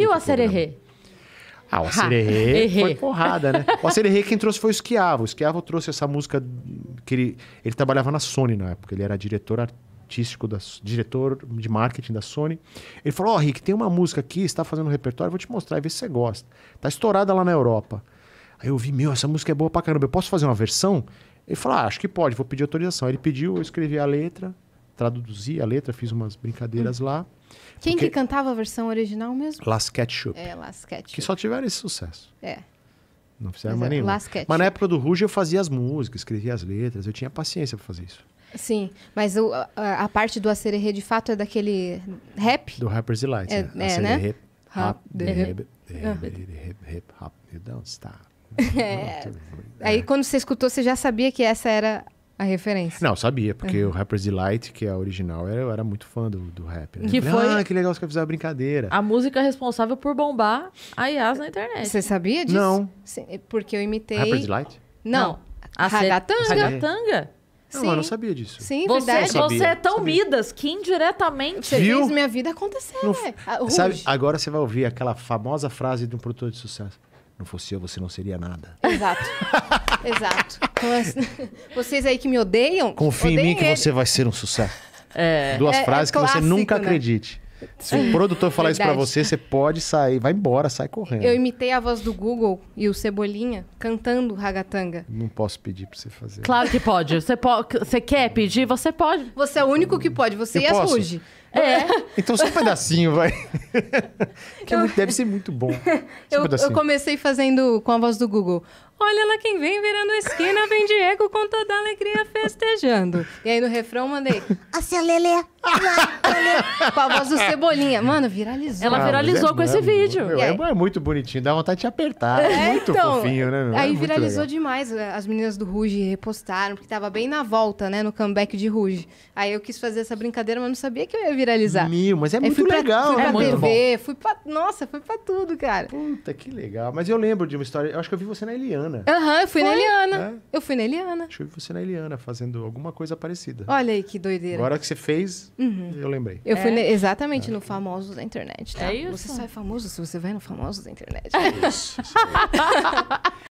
E o Acererê? Ah, o Acererê foi porrada, né? O Acererê quem trouxe foi o Esquiavo. O Esquiavo trouxe essa música que ele, ele trabalhava na Sony na época. Ele era diretor artístico, da, diretor de marketing da Sony. Ele falou, ó, oh, Rick, tem uma música aqui, está fazendo um repertório, vou te mostrar e ver se você gosta. Tá estourada lá na Europa. Aí eu vi, meu, essa música é boa pra caramba, eu posso fazer uma versão? Ele falou, ah, acho que pode, vou pedir autorização. Aí ele pediu, eu escrevi a letra, traduzi a letra, fiz umas brincadeiras hum. lá. Quem que cantava a versão original mesmo? Las Ketchup. É, Las Ketchup. Que só tiveram esse sucesso. É. Não fizeram mais é, nenhum. Ketchup. Mas na época do Ruge eu fazia as músicas, escrevia as letras, eu tinha paciência para fazer isso. Sim, mas o, a, a, parte do Acererê de fato é daquele rap? Do Rapper's Delight. É, é, é né? Hip, hop, the hip, hip, hop, you don't stop. É. Aí né? quando você escutou, você já sabia que essa era a referência. Não, sabia, porque uhum. o Rapper's Delight, que é a original, eu era muito fã do, do rap. Né? Que falei, foi... Ah, que legal, você quer fazer uma brincadeira. A música é responsável por bombar a Yas na internet. Você sabia disso? Não. É porque eu imitei... Rapper's Delight? Não. Não. A Ragatanga. tanga Não, eu não sabia disso. Sim, você, verdade. você é tão sabia. Midas que indiretamente Viu? fez minha vida acontecer. Não, né? ah, sabe, agora você vai ouvir aquela famosa frase de um produtor de sucesso. Não fosse eu, você não seria nada. Exato. Exato. Então, assim, vocês aí que me odeiam. Confia em mim que ele. você vai ser um sucesso. É. Duas é, é frases é clássico, que você nunca né? acredite. Se o produtor falar isso pra você, você pode sair, vai embora, sai correndo. Eu imitei a voz do Google e o Cebolinha cantando ragatanga. Não posso pedir pra você fazer. Claro que pode. Você, po você quer pedir? Você pode. Você é o único que pode, você eu e É. é. Então só um pedacinho, vai. que eu... É deve ser muito bom. Eu, um eu, comecei fazendo com a voz do Google. Olha lá quem vem virando esquina, vem Diego com toda alegria festejando. E aí no refrão mandei. seu assim, Lelê. com a voz do Cebolinha. Mano, viralizou. Ela ah, viralizou é, com é, esse vídeo. Meu, é, é, muito bonitinho, dá vontade de apertar. É, muito então, fofinho, né? Meu? É aí viralizou demais. Eh, as meninas do Ruge repostaram, porque tava bem na volta, né? No comeback de Ruge. Aí eu quis fazer essa brincadeira, mas não sabia que eu ia viralizar. Me mas é eu muito legal. Pra, fui né? pra TV, fui pra. Nossa, fui pra tudo, cara. Puta, que legal. Mas eu lembro de uma história. Eu acho que eu vi você na Eliana. Aham, uhum, eu fui Foi? na Eliana. É? Eu fui na Eliana. Acho que eu vi você na Eliana fazendo alguma coisa parecida. Olha aí que doideira. Agora que você fez, uhum. eu lembrei. Eu é. fui exatamente é. no famoso da internet, tá? É isso. Você só é famoso se você vai no famoso da internet. É isso